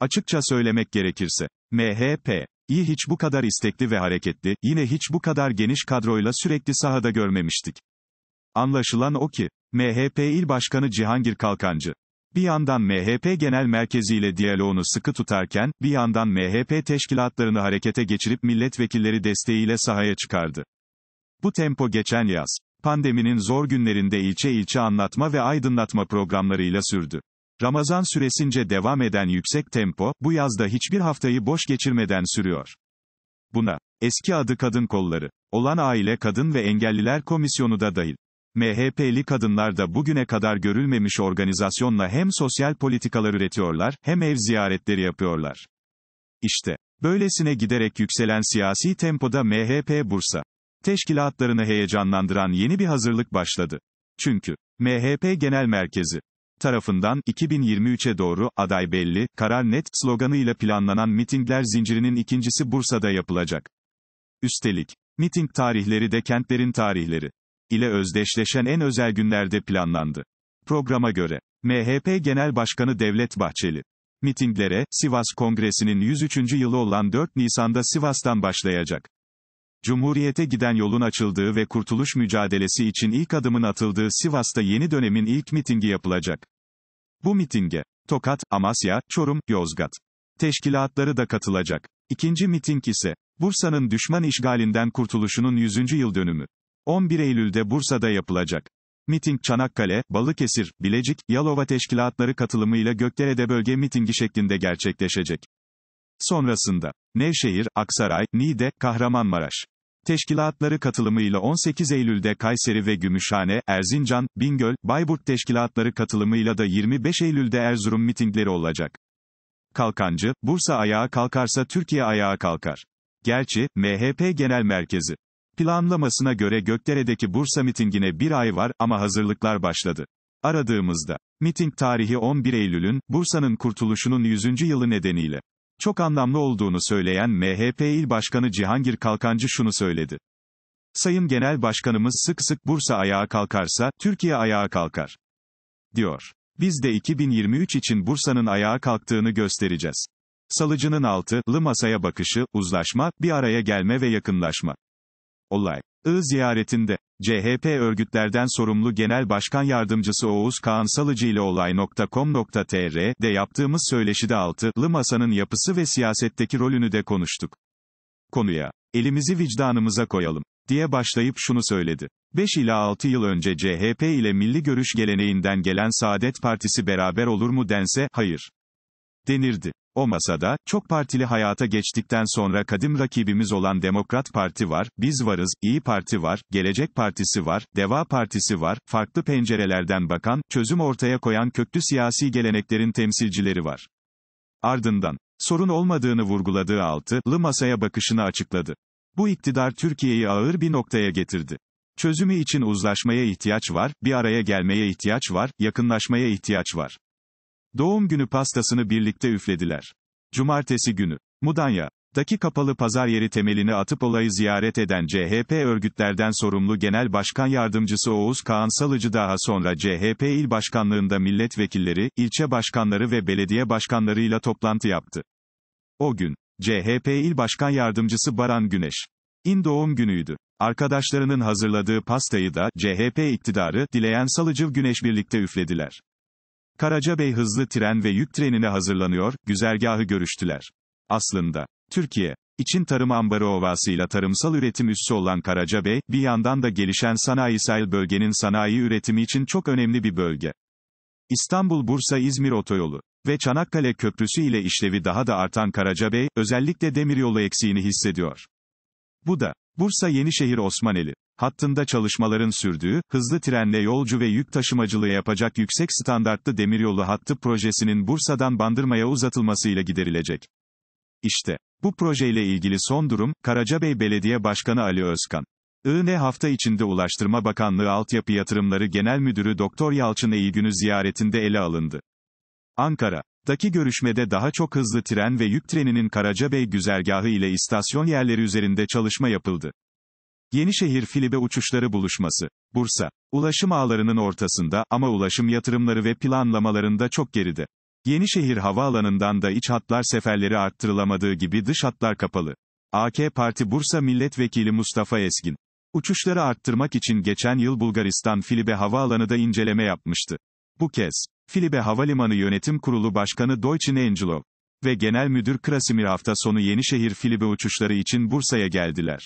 Açıkça söylemek gerekirse, MHP, iyi hiç bu kadar istekli ve hareketli, yine hiç bu kadar geniş kadroyla sürekli sahada görmemiştik. Anlaşılan o ki, MHP İl Başkanı Cihangir Kalkancı, bir yandan MHP Genel merkeziyle ile diyaloğunu sıkı tutarken, bir yandan MHP teşkilatlarını harekete geçirip milletvekilleri desteğiyle sahaya çıkardı. Bu tempo geçen yaz, pandeminin zor günlerinde ilçe ilçe anlatma ve aydınlatma programlarıyla sürdü. Ramazan süresince devam eden yüksek tempo, bu yazda hiçbir haftayı boş geçirmeden sürüyor. Buna, eski adı kadın kolları, olan Aile Kadın ve Engelliler Komisyonu da dahil. MHP'li kadınlar da bugüne kadar görülmemiş organizasyonla hem sosyal politikalar üretiyorlar, hem ev ziyaretleri yapıyorlar. İşte, böylesine giderek yükselen siyasi tempoda MHP Bursa. Teşkilatlarını heyecanlandıran yeni bir hazırlık başladı. Çünkü, MHP Genel Merkezi, tarafından 2023'e doğru aday belli, karar net sloganıyla planlanan mitingler zincirinin ikincisi Bursa'da yapılacak. Üstelik, miting tarihleri de kentlerin tarihleri ile özdeşleşen en özel günlerde planlandı. Programa göre, MHP Genel Başkanı Devlet Bahçeli, mitinglere, Sivas Kongresi'nin 103. yılı olan 4 Nisan'da Sivas'tan başlayacak. Cumhuriyete giden yolun açıldığı ve kurtuluş mücadelesi için ilk adımın atıldığı Sivas'ta yeni dönemin ilk mitingi yapılacak. Bu mitinge, Tokat, Amasya, Çorum, Yozgat teşkilatları da katılacak. İkinci miting ise, Bursa'nın düşman işgalinden kurtuluşunun 100. yıl dönümü. 11 Eylül'de Bursa'da yapılacak. Miting Çanakkale, Balıkesir, Bilecik, Yalova teşkilatları katılımıyla Gökdere'de bölge mitingi şeklinde gerçekleşecek. Sonrasında, Nevşehir, Aksaray, Niğde, Kahramanmaraş. Teşkilatları katılımıyla 18 Eylül'de Kayseri ve Gümüşhane, Erzincan, Bingöl, Bayburt teşkilatları katılımıyla da 25 Eylül'de Erzurum mitingleri olacak. Kalkancı, Bursa ayağa kalkarsa Türkiye ayağa kalkar. Gerçi, MHP Genel Merkezi. Planlamasına göre Gökdere'deki Bursa mitingine bir ay var ama hazırlıklar başladı. Aradığımızda. Miting tarihi 11 Eylül'ün, Bursa'nın kurtuluşunun 100. yılı nedeniyle çok anlamlı olduğunu söyleyen MHP İl Başkanı Cihangir Kalkancı şunu söyledi. Sayın Genel Başkanımız sık sık Bursa ayağa kalkarsa, Türkiye ayağa kalkar. Diyor. Biz de 2023 için Bursa'nın ayağa kalktığını göstereceğiz. Salıcının altı, lı masaya bakışı, uzlaşma, bir araya gelme ve yakınlaşma. Olay. I ziyaretinde, CHP örgütlerden sorumlu Genel Başkan Yardımcısı Oğuz Kağan Salıcı ile olay.com.tr'de yaptığımız söyleşide altılı masanın yapısı ve siyasetteki rolünü de konuştuk. Konuya, elimizi vicdanımıza koyalım, diye başlayıp şunu söyledi. 5 ila 6 yıl önce CHP ile milli görüş geleneğinden gelen Saadet Partisi beraber olur mu dense, hayır denirdi. O masada, çok partili hayata geçtikten sonra kadim rakibimiz olan Demokrat Parti var, biz varız, İyi Parti var, Gelecek Partisi var, Deva Partisi var, farklı pencerelerden bakan, çözüm ortaya koyan köklü siyasi geleneklerin temsilcileri var. Ardından, sorun olmadığını vurguladığı altılı masaya bakışını açıkladı. Bu iktidar Türkiye'yi ağır bir noktaya getirdi. Çözümü için uzlaşmaya ihtiyaç var, bir araya gelmeye ihtiyaç var, yakınlaşmaya ihtiyaç var. Doğum günü pastasını birlikte üflediler. Cumartesi günü. Mudanya. Daki kapalı pazar yeri temelini atıp olayı ziyaret eden CHP örgütlerden sorumlu Genel Başkan Yardımcısı Oğuz Kağan Salıcı daha sonra CHP il başkanlığında milletvekilleri, ilçe başkanları ve belediye başkanlarıyla toplantı yaptı. O gün, CHP il başkan yardımcısı Baran Güneş, in doğum günüydü. Arkadaşlarının hazırladığı pastayı da, CHP iktidarı, dileyen Salıcı Güneş birlikte üflediler. Karacabey hızlı tren ve yük trenine hazırlanıyor, güzergahı görüştüler. Aslında, Türkiye, için tarım ambarı ovasıyla tarımsal üretim üssü olan Karacabey, bir yandan da gelişen sanayi sahil bölgenin sanayi üretimi için çok önemli bir bölge. İstanbul-Bursa-İzmir otoyolu ve Çanakkale Köprüsü ile işlevi daha da artan Karacabey, özellikle demiryolu eksiğini hissediyor. Bu da, Bursa Yenişehir Osmaneli, hattında çalışmaların sürdüğü, hızlı trenle yolcu ve yük taşımacılığı yapacak yüksek standartlı demiryolu hattı projesinin Bursa'dan Bandırma'ya uzatılmasıyla giderilecek. İşte, bu projeyle ilgili son durum, Karacabey Belediye Başkanı Ali Özkan. INE hafta içinde Ulaştırma Bakanlığı Altyapı Yatırımları Genel Müdürü Doktor Yalçın Eğgün'ü ziyaretinde ele alındı. Ankara'daki görüşmede daha çok hızlı tren ve yük treninin Karacabey güzergahı ile istasyon yerleri üzerinde çalışma yapıldı. Yenişehir Filibe uçuşları buluşması. Bursa. Ulaşım ağlarının ortasında ama ulaşım yatırımları ve planlamalarında çok geride. Yenişehir Havaalanı'ndan da iç hatlar seferleri arttırılamadığı gibi dış hatlar kapalı. AK Parti Bursa Milletvekili Mustafa Eskin, Uçuşları arttırmak için geçen yıl Bulgaristan Filibe Havaalanı da inceleme yapmıştı. Bu kez, Filibe Havalimanı Yönetim Kurulu Başkanı Deutsche Angelo ve Genel Müdür Krasimir hafta sonu Yenişehir Filibe uçuşları için Bursa'ya geldiler.